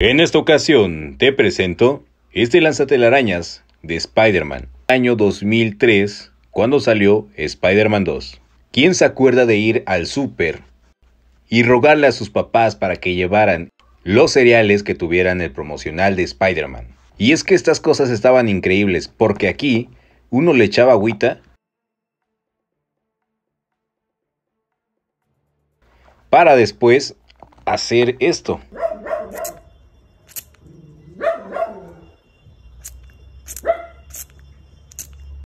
En esta ocasión te presento este lanzatelarañas de Spider-Man, año 2003, cuando salió Spider-Man 2. ¿Quién se acuerda de ir al súper y rogarle a sus papás para que llevaran los cereales que tuvieran el promocional de Spider-Man? Y es que estas cosas estaban increíbles porque aquí uno le echaba agüita para después hacer esto.